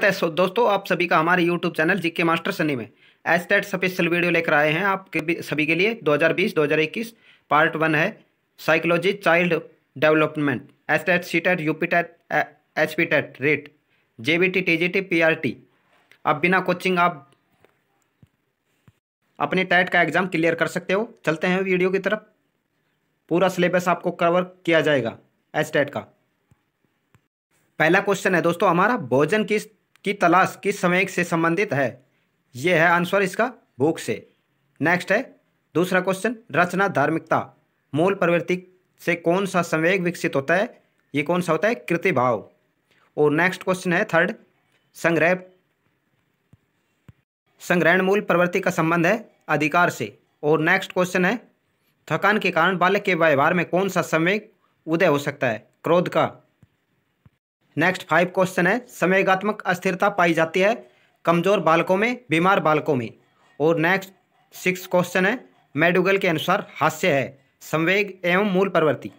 स्वागत है दोस्तों आप सभी का हमारे YouTube channel GK master Sunny में एस टेट स्पेशल वीडियो लेकर आए हैं आपके सभी के लिए 2020-2021 पार्ट वन है psychology child development S TET C TET U P TET H P TET REET J B T T G T P R T अब बिना कोचिंग आप अपने टेट का एग्ज़ाम क्लियर कर सकते हो चलते हैं वीडियो की तरफ पूरा सिलेबस आपको कवर किया जाएगा एस टेट का पहला क्वेश्चन है दोस्तों हमारा भोजन किस की तलाश किस समय से संबंधित है यह है आंसर इसका भूख से नेक्स्ट है दूसरा क्वेश्चन रचना धार्मिकता मूल प्रवृत्ति से कौन सा संवेग विकसित होता है ये कौन सा होता है कृति भाव और नेक्स्ट क्वेश्चन है थर्ड संग्रह संग्रहण मूल प्रवृत्ति का संबंध है अधिकार से और नेक्स्ट क्वेश्चन है थकान के कारण बालक के व्यवहार में कौन सा संवेग उदय हो सकता है क्रोध का नेक्स्ट फाइव क्वेश्चन है संवेगात्मक अस्थिरता पाई जाती है कमजोर बालकों में बीमार बालकों में और नेक्स्ट सिक्स क्वेश्चन है मेडुगल के अनुसार हास्य है संवेग एवं मूल प्रवृत्ति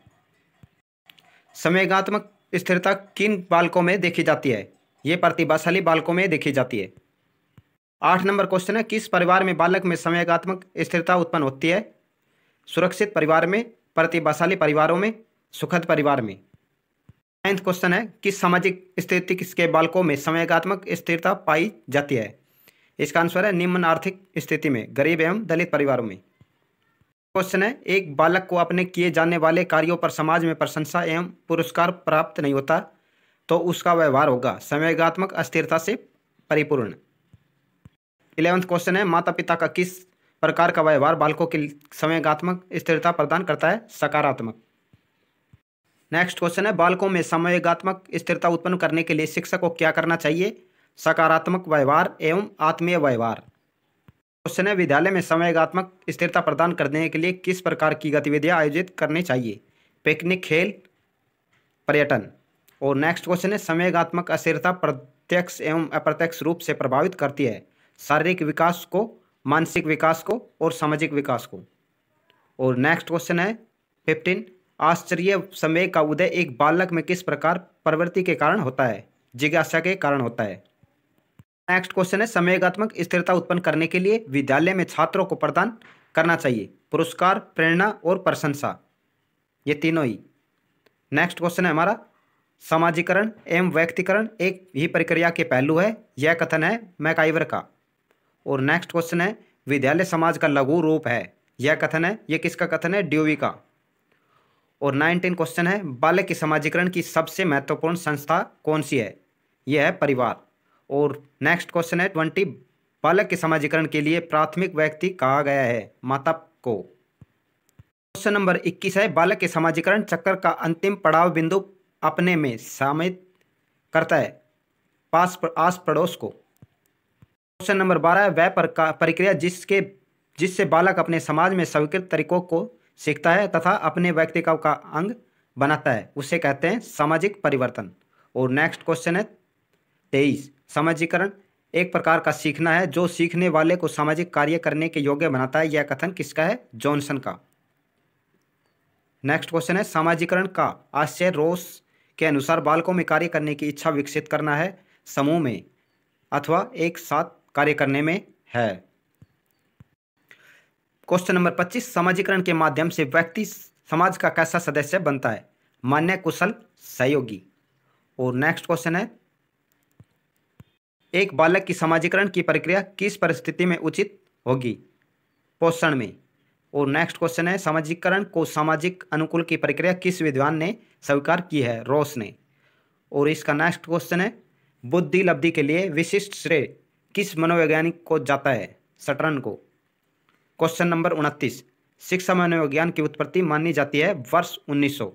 संवेगात्मक स्थिरता किन बालकों में देखी जाती है ये प्रतिभाशाली बालकों में देखी जाती है आठ नंबर क्वेश्चन है किस परिवार में बालक में संवेगात्मक स्थिरता उत्पन्न होती है सुरक्षित परिवार में प्रतिभाशाली परिवारों में सुखद परिवार में नाइन्थ क्वेश्चन है कि सामाजिक स्थिति किसके बालकों में संवेगात्मक स्थिरता पाई जाती है इसका आंसर है निम्न आर्थिक स्थिति में गरीब एवं दलित परिवारों में क्वेश्चन है एक बालक को अपने किए जाने वाले कार्यों पर समाज में प्रशंसा एवं पुरस्कार प्राप्त नहीं होता तो उसका व्यवहार होगा संवेगात्मक अस्थिरता से परिपूर्ण इलेवंथ क्वेश्चन है माता पिता का किस प्रकार का व्यवहार बालकों की संवेगात्मक स्थिरता प्रदान करता है सकारात्मक नेक्स्ट क्वेश्चन है बालकों में समयगात्मक स्थिरता उत्पन्न करने के लिए शिक्षक को क्या करना चाहिए सकारात्मक व्यवहार एवं आत्मीय व्यवहार क्वेश्चन है विद्यालय में समयगात्मक स्थिरता प्रदान करने के लिए किस प्रकार की गतिविधियां आयोजित करनी चाहिए पिकनिक खेल पर्यटन और नेक्स्ट क्वेश्चन है समयगात्मक अस्थिरता प्रत्यक्ष एवं अप्रत्यक्ष रूप से प्रभावित करती है शारीरिक विकास को मानसिक विकास को और सामाजिक विकास को और नेक्स्ट क्वेश्चन है फिफ्टीन आश्चर्य समय का उदय एक बालक में किस प्रकार प्रवृत्ति के कारण होता है जिज्ञासा के कारण होता है नेक्स्ट क्वेश्चन है समयगात्मक स्थिरता उत्पन्न करने के लिए विद्यालय में छात्रों को प्रदान करना चाहिए पुरस्कार प्रेरणा और प्रशंसा ये तीनों ही नेक्स्ट क्वेश्चन है हमारा समाजीकरण एवं व्यक्तिकरण एक ही प्रक्रिया के पहलू है यह कथन है मैकाइवर का और नेक्स्ट क्वेश्चन है विद्यालय समाज का लघु रूप है यह कथन है यह किसका कथन है ड्यूवी का और नाइनटीन क्वेश्चन है बालक के समाजीकरण की सबसे महत्वपूर्ण संस्था कौन सी है यह है परिवार और नेक्स्ट क्वेश्चन है ट्वेंटी बालक के समाजीकरण के लिए प्राथमिक व्यक्ति कहा गया है माता को क्वेश्चन नंबर इक्कीस है बालक के समाजीकरण चक्कर का अंतिम पड़ाव बिंदु अपने में शामिल करता है पास पर, आस पड़ोस को क्वेश्चन नंबर बारह है वह प्रक्रिया जिसके जिससे बालक अपने समाज में स्वीकृत तरीकों को सीखता है तथा अपने व्यक्तित्व का अंग बनाता है उसे कहते हैं सामाजिक परिवर्तन और नेक्स्ट क्वेश्चन है तेईस सामाजिकरण एक प्रकार का सीखना है जो सीखने वाले को सामाजिक कार्य करने के योग्य बनाता है यह कथन किसका है जॉनसन का नेक्स्ट क्वेश्चन है सामाजिकरण का आशय रोस के अनुसार बालकों में कार्य करने की इच्छा विकसित करना है समूह में अथवा एक साथ कार्य करने में है क्वेश्चन नंबर पच्चीस समाजीकरण के माध्यम से व्यक्ति समाज का कैसा सदस्य बनता है मान्य कुशल सहयोगी और नेक्स्ट क्वेश्चन है एक बालक की समाजीकरण की प्रक्रिया किस परिस्थिति में उचित होगी पोषण में और नेक्स्ट क्वेश्चन है समाजीकरण को सामाजिक अनुकूल की प्रक्रिया किस विद्वान ने स्वीकार की है रोस ने और इसका नेक्स्ट क्वेश्चन है बुद्धि लब्धि के लिए विशिष्ट श्रेय किस मनोवैज्ञानिक को जाता है सटरन को क्वेश्चन नंबर उनतीस शिक्षा मनोविज्ञान की उत्पत्ति मानी जाती है वर्ष 1900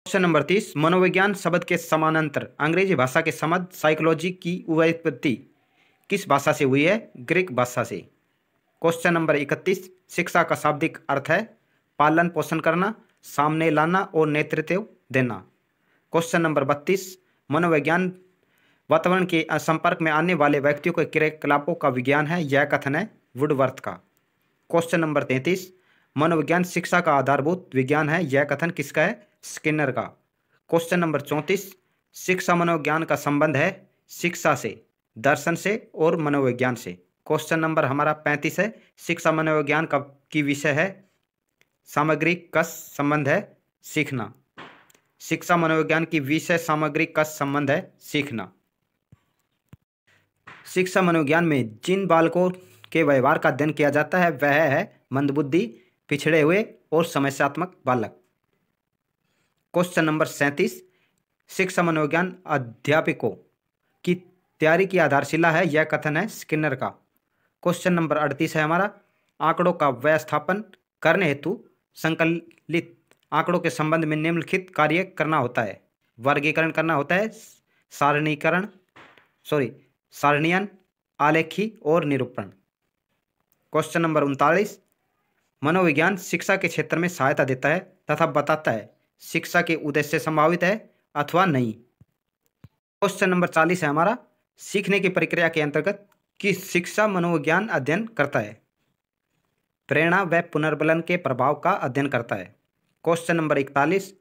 क्वेश्चन नंबर तीस मनोविज्ञान शब्द के समानांतर अंग्रेजी भाषा के शब्द साइकोलॉजी की उत्पत्ति किस भाषा से हुई है ग्रीक भाषा से क्वेश्चन नंबर इकतीस शिक्षा का शाब्दिक अर्थ है पालन पोषण करना सामने लाना और नेतृत्व देना क्वेश्चन नंबर बत्तीस मनोविज्ञान वातावरण के संपर्क में आने वाले व्यक्तियों के क्रियाकलापों का विज्ञान है यह कथन है वुडवर्थ का क्वेश्चन नंबर तैंतीस मनोविज्ञान शिक्षा का आधारभूत विज्ञान है यह कथन किसका है स्किनर का क्वेश्चन नंबर चौंतीस शिक्षा मनोविज्ञान का संबंध है शिक्षा से दर्शन से और मनोविज्ञान से क्वेश्चन नंबर हमारा पैंतीस है शिक्षा मनोविज्ञान का की विषय है सामग्री कस संबंध है सीखना शिक्षा मनोविज्ञान की विषय सामग्री कस संबंध है सीखना शिक्षा मनोविज्ञान में जिन बालकों के व्यवहार का अध्ययन किया जाता है वह है मंदबुद्धि पिछड़े हुए और समस्यात्मक बालक क्वेश्चन नंबर सैंतीस शिक्षा मनोविज्ञान अध्यापकों की तैयारी की आधारशिला है यह कथन है स्किनर का क्वेश्चन नंबर अड़तीस है हमारा आंकड़ों का व्यवस्थापन करने हेतु संकलित आंकड़ों के संबंध में निम्नलिखित कार्य करना होता है वर्गीकरण करना होता है सारणीकरण सॉरी सारणीयन आलेखी और निरूपण क्वेश्चन नंबर उनतालीस मनोविज्ञान शिक्षा के क्षेत्र में सहायता देता है तथा बताता है शिक्षा के उद्देश्य संभावित है अथवा नहीं क्वेश्चन नंबर चालीस है हमारा सीखने की प्रक्रिया के अंतर्गत कि शिक्षा मनोविज्ञान अध्ययन करता है प्रेरणा व पुनर्बलन के प्रभाव का अध्ययन करता है क्वेश्चन नंबर इकतालीस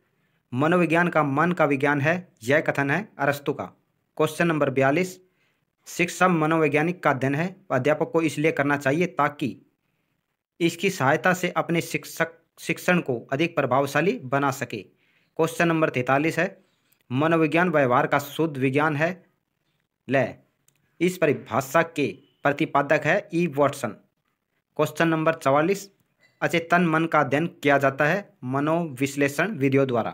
मनोविज्ञान का मन का विज्ञान है यह कथन है अरस्तु का क्वेश्चन नंबर बयालीस शिक्षा मनोवैज्ञानिक का अध्ययन है अध्यापक को इसलिए करना चाहिए ताकि इसकी सहायता से अपने शिक्षक शिक्षण को अधिक प्रभावशाली बना सके क्वेश्चन नंबर तैतालीस है मनोविज्ञान व्यवहार का शुद्ध विज्ञान है लय इस परिभाषा के प्रतिपादक है ई वॉटसन क्वेश्चन नंबर चवालीस अचेतन मन का अध्ययन किया जाता है मनोविश्लेषण विधियों द्वारा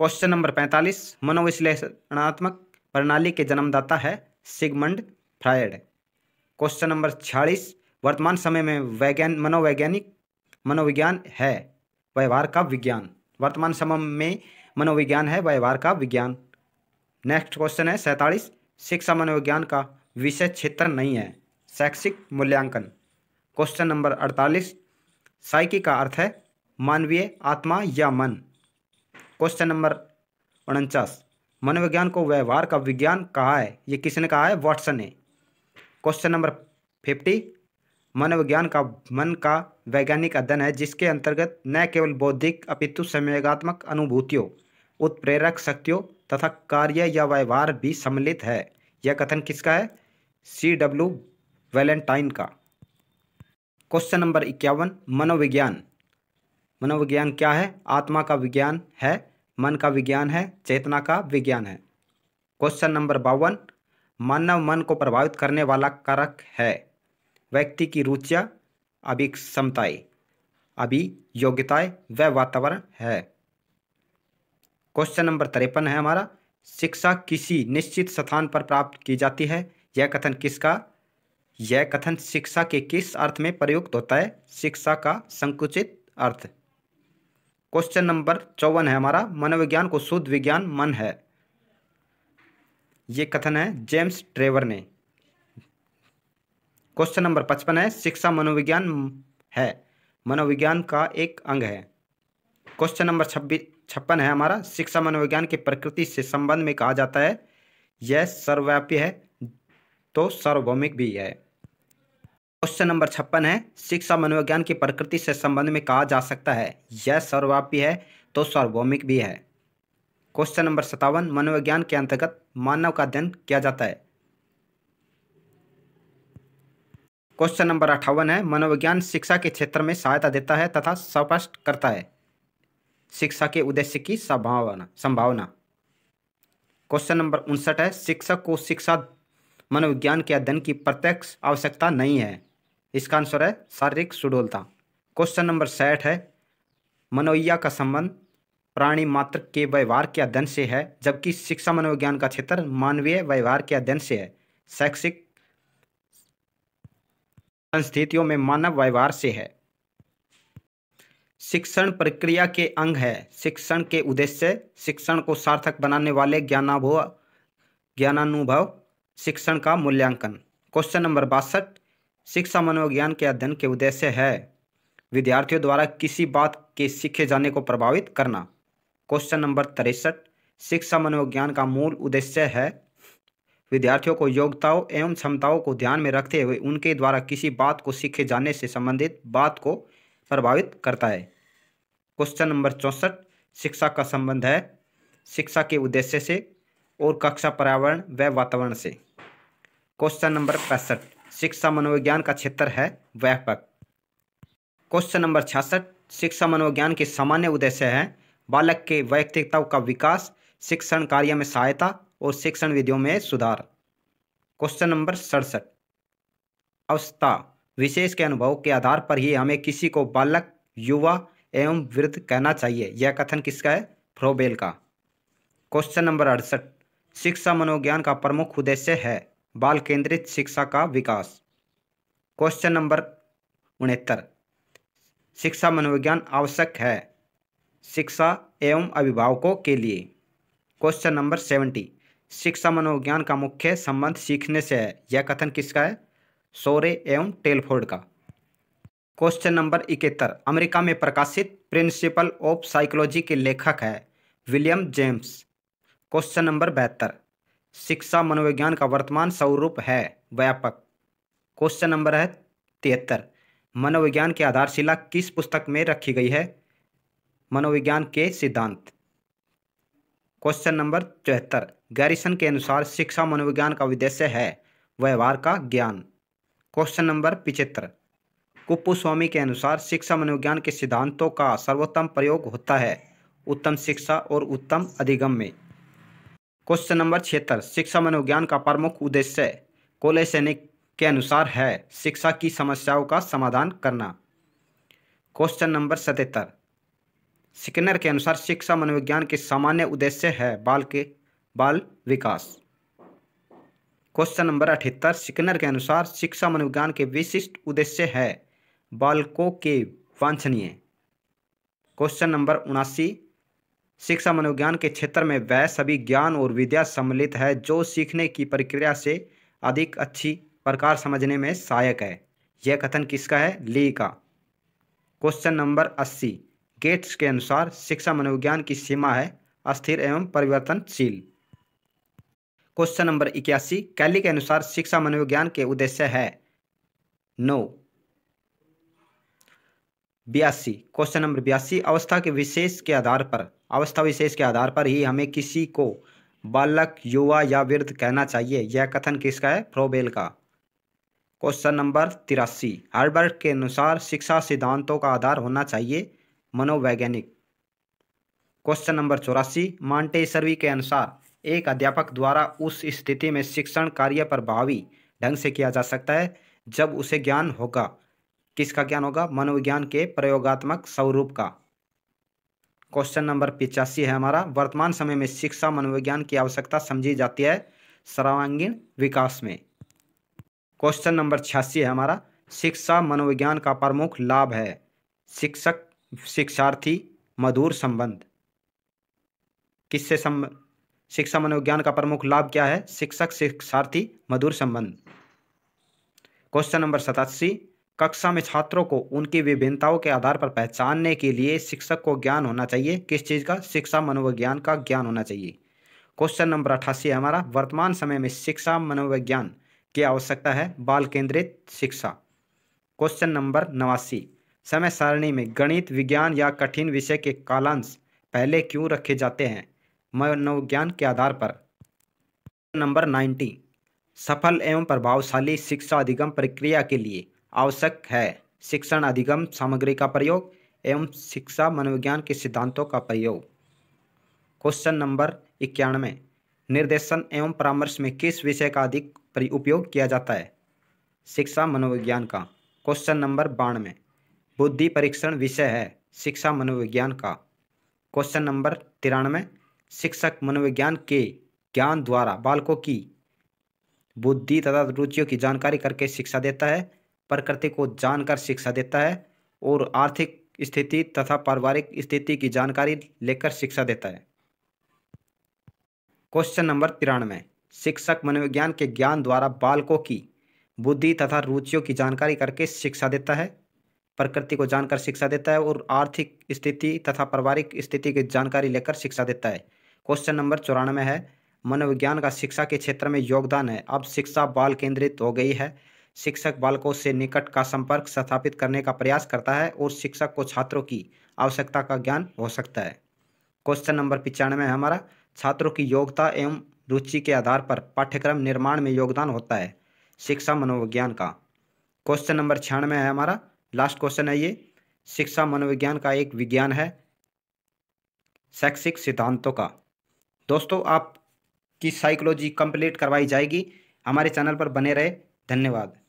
क्वेश्चन नंबर पैंतालीस मनोविश्लेषणात्मक प्रणाली के जन्मदाता है सिगमंड फ्रायड क्वेश्चन नंबर छियालीस वर्तमान समय में वैज्ञान मनोवैज्ञानिक मनोविज्ञान है व्यवहार का विज्ञान वर्तमान समय में मनोविज्ञान है व्यवहार का विज्ञान नेक्स्ट क्वेश्चन है सैंतालीस शिक्षा मनोविज्ञान का विषय क्षेत्र नहीं है शैक्षिक मूल्यांकन क्वेश्चन नंबर अड़तालीस साइकी का अर्थ है मानवीय आत्मा या मन क्वेश्चन नंबर उनचास मनोविज्ञान को व्यवहार का विज्ञान कहा है ये किसने कहा है वॉटसन ने क्वेश्चन नंबर फिफ्टी मनोविज्ञान का मन का वैज्ञानिक अध्ययन है जिसके अंतर्गत न केवल बौद्धिक अपितु संवेगात्मक अनुभूतियों उत्प्रेरक शक्तियों तथा कार्य या व्यवहार भी सम्मिलित है यह कथन किसका है सी डब्ल्यू वैलेंटाइन का क्वेश्चन नंबर इक्यावन मनोविज्ञान मनोविज्ञान क्या है आत्मा का विज्ञान है मन का विज्ञान है चेतना का विज्ञान है क्वेश्चन नंबर बावन मानव मन को प्रभावित करने वाला कारक है व्यक्ति की रुचियाँ अभी क्षमताएँ अभी योग्यताएँ व वातावरण है क्वेश्चन नंबर तिरपन है हमारा शिक्षा किसी निश्चित स्थान पर प्राप्त की जाती है यह कथन किसका यह कथन शिक्षा के किस अर्थ में प्रयुक्त होता है शिक्षा का संकुचित अर्थ क्वेश्चन नंबर चौवन है हमारा मनोविज्ञान को शुद्ध विज्ञान मन है ये कथन है जेम्स ट्रेवर ने क्वेश्चन नंबर पचपन है शिक्षा मनोविज्ञान है मनोविज्ञान का एक अंग है क्वेश्चन नंबर छब्बीस छप्पन है हमारा शिक्षा मनोविज्ञान की प्रकृति से संबंध में कहा जाता है यह सर्वव्यापी है तो सार्वभौमिक भी है क्वेश्चन नंबर छप्पन है शिक्षा मनोविज्ञान की प्रकृति से संबंध में कहा जा सकता है यह सर्वव्यापी है तो सार्वभौमिक भी है क्वेश्चन नंबर सत्तावन मनोविज्ञान के अंतर्गत मानव का अध्ययन किया जाता है क्वेश्चन नंबर अट्ठावन है मनोविज्ञान शिक्षा के क्षेत्र में सहायता देता है तथा स्पष्ट करता है शिक्षा के उद्देश्य की संभावना संभावना क्वेश्चन नंबर उनसठ है शिक्षक को शिक्षा मनोविज्ञान के अध्ययन की प्रत्यक्ष आवश्यकता नहीं है इसका आंसर है शारीरिक सुडोलता क्वेश्चन नंबर साठ है मनोइया का संबंध प्राणी मात्र के व्यवहार के अध्ययन से है जबकि शिक्षा मनोविज्ञान का क्षेत्र मानवीय व्यवहार के अध्ययन से है शैक्षिक संस्थितियों में मानव व्यवहार से है शिक्षण प्रक्रिया के अंग है शिक्षण के उद्देश्य शिक्षण को सार्थक बनाने वाले ज्ञानाभव ज्ञानानुभव शिक्षण का मूल्यांकन क्वेश्चन नंबर बासठ शिक्षा मनोविज्ञान के अध्ययन के उद्देश्य है विद्यार्थियों द्वारा किसी बात के सीखे जाने को प्रभावित करना क्वेश्चन नंबर तिरसठ शिक्षा मनोविज्ञान का मूल उद्देश्य है विद्यार्थियों को योग्यताओं एवं क्षमताओं को ध्यान में रखते हुए उनके द्वारा किसी बात को सीखे जाने से संबंधित बात को प्रभावित करता है क्वेश्चन नंबर चौंसठ शिक्षा का संबंध है शिक्षा के उद्देश्य से और कक्षा पर्यावरण व वातावरण से क्वेश्चन नंबर पैंसठ शिक्षा मनोविज्ञान का क्षेत्र है व्यापक क्वेश्चन नंबर छियासठ शिक्षा मनोविज्ञान के सामान्य उद्देश्य हैं बालक के व्यक्तित्व का विकास शिक्षण कार्य में सहायता और शिक्षण विधियों में सुधार क्वेश्चन नंबर सड़सठ अवस्था विशेष के अनुभव के आधार पर ही हमें किसी को बालक युवा एवं वृद्ध कहना चाहिए यह कथन किसका है फ्रोबेल का क्वेश्चन नंबर अड़सठ शिक्षा मनोविज्ञान का प्रमुख उद्देश्य है बाल केंद्रित शिक्षा का विकास क्वेश्चन नंबर उनहत्तर शिक्षा मनोविज्ञान आवश्यक है शिक्षा एवं अभिभावकों के लिए क्वेश्चन नंबर सेवेंटी शिक्षा मनोविज्ञान का मुख्य संबंध सीखने से है यह कथन किसका है सोरे एवं टेलफोर्ड का क्वेश्चन नंबर इकहत्तर अमेरिका में प्रकाशित प्रिंसिपल ऑफ साइकोलॉजी के लेखक है विलियम जेम्स क्वेश्चन नंबर बहत्तर शिक्षा मनोविज्ञान का वर्तमान स्वरूप है व्यापक क्वेश्चन नंबर है तिहत्तर मनोविज्ञान की आधारशिला किस पुस्तक में रखी गई है मनोविज्ञान के सिद्धांत क्वेश्चन नंबर चौहत्तर गैरिसन के अनुसार शिक्षा मनोविज्ञान का उद्देश्य है व्यवहार का ज्ञान क्वेश्चन नंबर पिछहत्तर कुप्पू स्वामी के अनुसार शिक्षा मनोविज्ञान के सिद्धांतों का सर्वोत्तम प्रयोग होता है उत्तम शिक्षा और उत्तम अधिगम में क्वेश्चन नंबर छिहत्तर शिक्षा मनोविज्ञान का प्रमुख उद्देश्य कोले सैनिक के अनुसार है शिक्षा की समस्याओं का समाधान करना क्वेश्चन नंबर सतहत्तर सिकनर के अनुसार शिक्षा मनोविज्ञान के सामान्य उद्देश्य है बाल के बाल विकास क्वेश्चन नंबर अठहत्तर सिकनर के अनुसार शिक्षा मनोविज्ञान के विशिष्ट उद्देश्य है बालकों के वांछनीय क्वेश्चन नंबर उनासी शिक्षा मनोविज्ञान के क्षेत्र में वह सभी ज्ञान और विद्या सम्मिलित है जो सीखने की प्रक्रिया से अधिक अच्छी प्रकार समझने में सहायक है यह कथन किसका है ली का क्वेश्चन नंबर अस्सी गेट्स के अनुसार शिक्षा मनोविज्ञान की सीमा है अस्थिर एवं परिवर्तनशील क्वेश्चन नंबर इक्यासी कैली के अनुसार शिक्षा मनोविज्ञान के उद्देश्य है नो बयासी क्वेश्चन नंबर बयासी अवस्था के विशेष के आधार पर अवस्था विशेष के आधार पर ही हमें किसी को बालक युवा या वृद्ध कहना चाहिए यह कथन किसका है फ्रोबेल का क्वेश्चन नंबर तिरासी हार्बर्ट के अनुसार शिक्षा सिद्धांतों का आधार होना चाहिए मनोवैज्ञानिक क्वेश्चन नंबर चौरासी मॉन्टेसरवी के अनुसार एक अध्यापक द्वारा उस स्थिति में शिक्षण कार्य प्रभावी ढंग से किया जा सकता है जब उसे ज्ञान होगा किसका ज्ञान होगा मनोविज्ञान के प्रयोगात्मक स्वरूप का क्वेश्चन नंबर पिचासी है हमारा वर्तमान समय में शिक्षा मनोविज्ञान की आवश्यकता समझी जाती है सर्वांगीण विकास में क्वेश्चन नंबर छियासी है हमारा शिक्षा मनोविज्ञान का प्रमुख लाभ है शिक्षक शिक्षार्थी मधुर संबंध किससे संबंध शिक्षा मनोविज्ञान का प्रमुख लाभ क्या है शिक्षक शिक्षार्थी मधुर संबंध क्वेश्चन नंबर सतासी कक्षा में छात्रों को उनकी विभिन्नताओं के आधार पर पहचानने के लिए शिक्षक को ज्ञान होना चाहिए किस चीज़ का शिक्षा मनोविज्ञान का ज्ञान होना चाहिए क्वेश्चन नंबर अठासी हमारा वर्तमान समय में शिक्षा मनोविज्ञान की आवश्यकता है बाल केंद्रित शिक्षा क्वेश्चन नंबर नवासी समय सारणी में गणित विज्ञान या कठिन विषय के कालांश पहले क्यों रखे जाते हैं मनोविज्ञान के आधार पर नंबर नाइन्टी सफल एवं प्रभावशाली शिक्षा अधिगम प्रक्रिया के लिए आवश्यक है शिक्षण अधिगम सामग्री का प्रयोग एवं शिक्षा मनोविज्ञान के सिद्धांतों का प्रयोग क्वेश्चन नंबर इक्यानवे निर्देशन एवं परामर्श में किस विषय का अधिक उपयोग किया जाता है शिक्षा मनोविज्ञान का क्वेश्चन नंबर बानवे बुद्धि परीक्षण विषय है शिक्षा मनोविज्ञान का क्वेश्चन नंबर तिरानवे शिक्षक मनोविज्ञान के ज्ञान द्वारा बालकों की बुद्धि तथा रुचियों की जानकारी करके शिक्षा देता है प्रकृति को जानकर शिक्षा देता है और आर्थिक स्थिति तथा पारिवारिक स्थिति की जानकारी लेकर शिक्षा देता है क्वेश्चन नंबर तिरानवे शिक्षक मनोविज्ञान के ज्ञान द्वारा बालकों की बुद्धि तथा रुचियों की जानकारी करके शिक्षा देता है प्रकृति को जानकर शिक्षा देता है और आर्थिक स्थिति तथा पारिवारिक स्थिति की जानकारी लेकर शिक्षा देता है क्वेश्चन नंबर चौरानवे है मनोविज्ञान का शिक्षा के क्षेत्र में योगदान है अब शिक्षा बाल केंद्रित हो गई है शिक्षक बालकों से निकट का संपर्क स्थापित करने का प्रयास करता है और शिक्षक को छात्रों की आवश्यकता का ज्ञान हो सकता है क्वेश्चन नंबर पिचानवे हमारा छात्रों की योग्यता एवं रुचि के आधार पर पाठ्यक्रम निर्माण में योगदान होता है शिक्षा मनोविज्ञान का क्वेश्चन नंबर छियानवे है हमारा लास्ट क्वेश्चन है ये शिक्षा मनोविज्ञान का एक विज्ञान है शैक्षिक सिद्धांतों का दोस्तों आपकी साइकोलॉजी कंप्लीट करवाई जाएगी हमारे चैनल पर बने रहे धन्यवाद